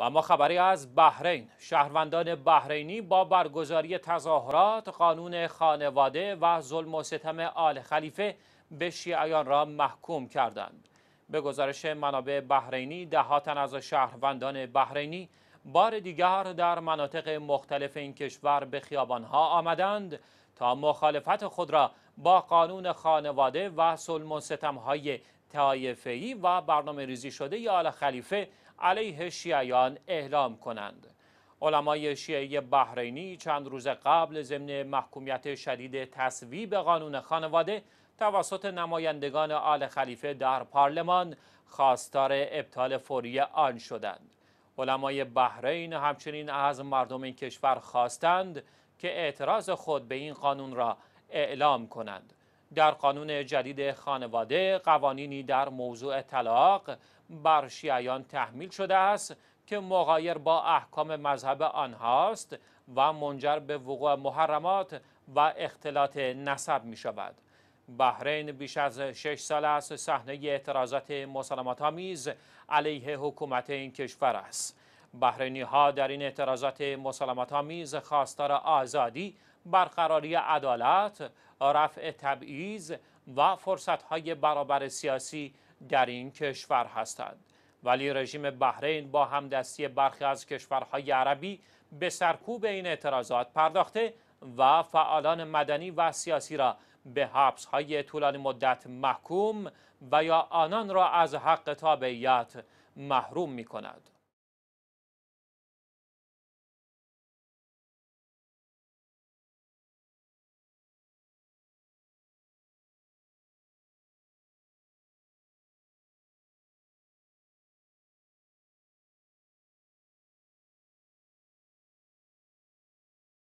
و ما خبری از بحرین شهروندان بحرینی با برگزاری تظاهرات قانون خانواده و ظلم و ستم آل خلیفه به شیعیان را محکوم کردند به گزارش منابع بحرینی دهاتن از شهروندان بحرینی بار دیگر در مناطق مختلف این کشور به خیابانها آمدند تا مخالفت خود را با قانون خانواده و سلم و ستمهای تایفهی و برنامه ریزی شده ی آل خلیفه علیه شیعیان اعلام کنند. علمای شیعه بحرینی چند روز قبل ضمن محکومیت شدید تصویب قانون خانواده توسط نمایندگان آل خلیفه در پارلمان خواستار ابطال فوری آن شدند. علمای بحرین همچنین از مردم این کشور خواستند که اعتراض خود به این قانون را اعلام کنند. در قانون جدید خانواده قوانینی در موضوع طلاق بر شیعیان تحمیل شده است که مغایر با احکام مذهب آنهاست و منجر به وقوع محرمات و اختلاط نسب می شود. بحرین بیش از شش سال است صحنه اعتراضات مسلمات آمیز علیه حکومت این کشور است. بحرینی ها در این اعتراضات مسلمات آمیز خواستار آزادی برقراری عدالت، رفع تبعیض و فرصتهای برابر سیاسی در این کشور هستند. ولی رژیم بحرین با همدستی برخی از کشورهای عربی به سرکوب این اعتراضات پرداخته و فعالان مدنی و سیاسی را به حبس های طولانی مدت محکوم و یا آنان را از حق تابعیت محروم می کند.